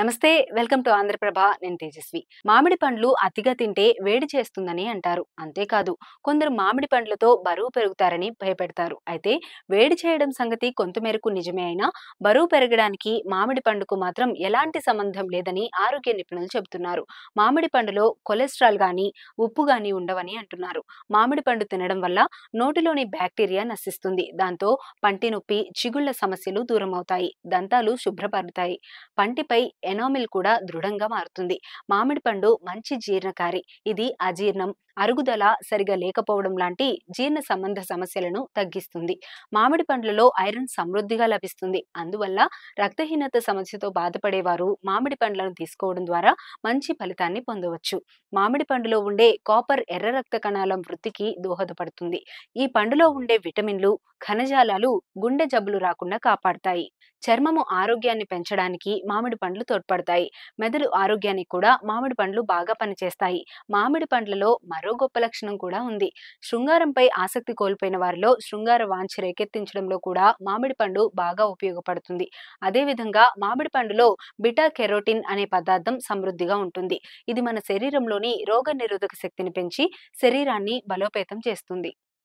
నమస్తే welcome to Andhraprabha నేను తేజస్వి మామిడి పండ్లు అతిగా తింటే వేడి చేస్తుందని అంటారు అంతేకాదు కొందరు మామిడి పండ్లతో బరువు పెరుగుతారని భయపెడతారు అయితే వేడి చేయడం సంగతి కొంతమేరకు నిజమే అయినా బరువు పెరగడానికి మామిడి పండుకు మాత్రం ఎలాంటి సంబంధం లేదని ఆరోగ్య నిపుణులు చెబుతున్నారు మామిడి పండులో కొలెస్ట్రాల్ గాని ఉప్పు గాని ఉండవని అంటున్నారు మామిడి పండు తినడం వల్ల నోటిలోని బ్యాక్టీరియా నశిస్తుంది దాంతో పంటి నొప్పి చిగుళ్ల సమస్యలు దూరం అవుతాయి దంతాలు శుభ్రపరుతాయి పంటిపై ఎనామిల్ కూడా దృఢంగా మారుతుంది మామిడి పండు మంచి జీర్ణకారి ఇది అజీర్ణం అరుగుదల సరిగా లేకపోవడం లాంటి జీర్ణ సంబంధ సమస్యలను తగ్గిస్తుంది మామిడి పండ్లలో ఐరన్ సమృద్ధిగా లభిస్తుంది అందువల్ల రక్తహీనత సమస్యతో బాధపడేవారు మామిడి పండ్లను తీసుకోవడం ద్వారా మంచి ఫలితాన్ని పొందవచ్చు మామిడి పండులో ఉండే కాపర్ ఎర్ర రక్త కణాల వృత్తికి దోహదపడుతుంది ఈ పండులో ఉండే విటమిన్లు ఖనజాలాలు గుండె జబ్బులు రాకుండా కాపాడతాయి చర్మము ఆరోగ్యాన్ని పెంచడానికి మామిడి పండ్లు తోడ్పడతాయి మెదడు ఆరోగ్యానికి కూడా మామిడి పండ్లు బాగా పనిచేస్తాయి మామిడి పండ్లలో మరో మరో గొప్ప లక్షణం కూడా ఉంది శృంగారంపై ఆసక్తి కోల్పోయిన వారిలో శృంగార వాంఛ రేకెత్తించడంలో కూడా మామిడి పండు బాగా ఉపయోగపడుతుంది అదేవిధంగా మామిడి పండులో బిటా కెరోటిన్ అనే పదార్థం సమృద్ధిగా ఉంటుంది ఇది మన శరీరంలోని రోగ నిరోధక శక్తిని పెంచి శరీరాన్ని బలోపేతం చేస్తుంది